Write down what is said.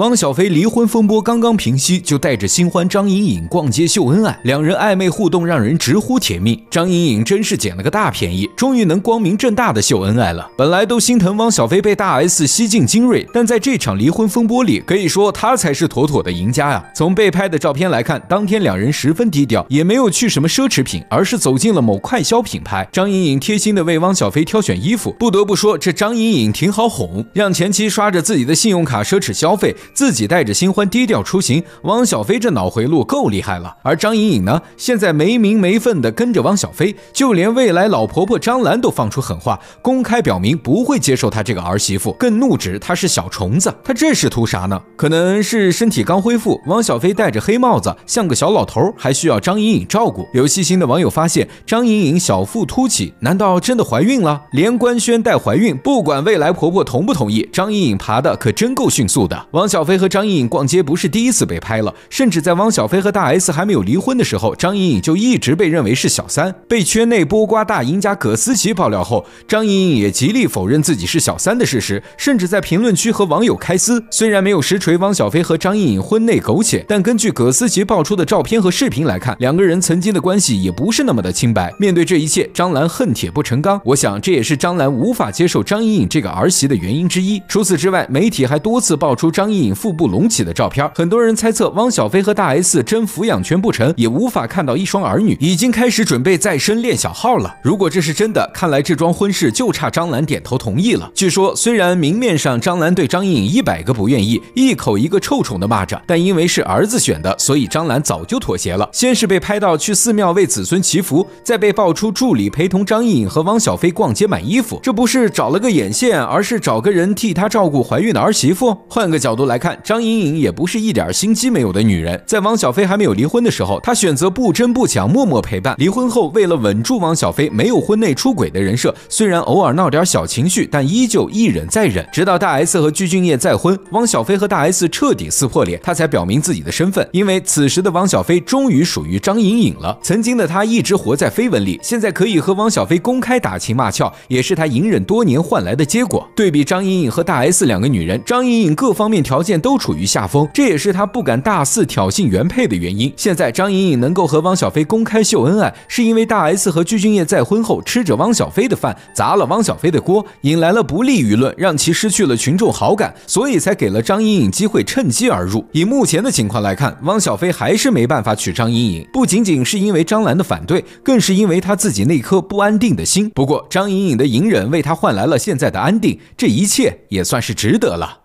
汪小菲离婚风波刚刚平息，就带着新欢张颖颖逛街秀恩爱，两人暧昧互动让人直呼甜蜜。张颖颖真是捡了个大便宜，终于能光明正大的秀恩爱了。本来都心疼汪小菲被大 S 吸进精锐，但在这场离婚风波里，可以说他才是妥妥的赢家呀。从被拍的照片来看，当天两人十分低调，也没有去什么奢侈品，而是走进了某快消品牌。张颖颖贴心的为汪小菲挑选衣服，不得不说，这张颖颖挺好哄，让前妻刷着自己的信用卡奢侈消费。自己带着新欢低调出行，汪小菲这脑回路够厉害了。而张颖颖呢，现在没名没分的跟着汪小菲，就连未来老婆婆张兰都放出狠话，公开表明不会接受她这个儿媳妇，更怒指她是小虫子。她这是图啥呢？可能是身体刚恢复，汪小菲戴着黑帽子像个小老头，还需要张颖颖照顾。有细心的网友发现，张颖颖小腹凸起，难道真的怀孕了？连官宣带怀孕，不管未来婆婆同不同意，张颖颖爬的可真够迅速的。汪。小飞和张颖颖逛街不是第一次被拍了，甚至在汪小菲和大 S 还没有离婚的时候，张颖颖就一直被认为是小三。被圈内剥瓜大赢家葛思琪爆料后，张颖颖也极力否认自己是小三的事实，甚至在评论区和网友开撕。虽然没有实锤汪小菲和张颖颖婚内苟且，但根据葛思琪爆出的照片和视频来看，两个人曾经的关系也不是那么的清白。面对这一切，张兰恨铁不成钢。我想这也是张兰无法接受张颖颖这个儿媳的原因之一。除此之外，媒体还多次爆出张颖。影腹部隆起的照片，很多人猜测汪小菲和大 S 争抚养权不成，也无法看到一双儿女，已经开始准备再生练小号了。如果这是真的，看来这桩婚事就差张兰点头同意了。据说虽然明面上张兰对张颖颖一百个不愿意，一口一个臭虫的骂着，但因为是儿子选的，所以张兰早就妥协了。先是被拍到去寺庙为子孙祈福，再被爆出助理陪同张颖颖和汪小菲逛街买衣服，这不是找了个眼线，而是找个人替他照顾怀孕的儿媳妇。换个角度来。来看，张颖颖也不是一点心机没有的女人。在汪小菲还没有离婚的时候，她选择不争不抢，默默陪伴。离婚后，为了稳住汪小菲，没有婚内出轨的人设，虽然偶尔闹点小情绪，但依旧一忍再忍。直到大 S 和具俊晔再婚，汪小菲和大 S 彻底撕破脸，她才表明自己的身份。因为此时的汪小菲终于属于张颖颖了。曾经的她一直活在绯闻里，现在可以和汪小菲公开打情骂俏，也是她隐忍多年换来的结果。对比张颖颖和大 S 两个女人，张颖颖各方面条。条件都处于下风，这也是他不敢大肆挑衅原配的原因。现在张颖颖能够和汪小菲公开秀恩爱，是因为大 S 和鞠婧祎再婚后吃着汪小菲的饭，砸了汪小菲的锅，引来了不利舆论，让其失去了群众好感，所以才给了张颖颖机会趁机而入。以目前的情况来看，汪小菲还是没办法娶张颖颖，不仅仅是因为张兰的反对，更是因为他自己那颗不安定的心。不过张颖颖的隐忍为他换来了现在的安定，这一切也算是值得了。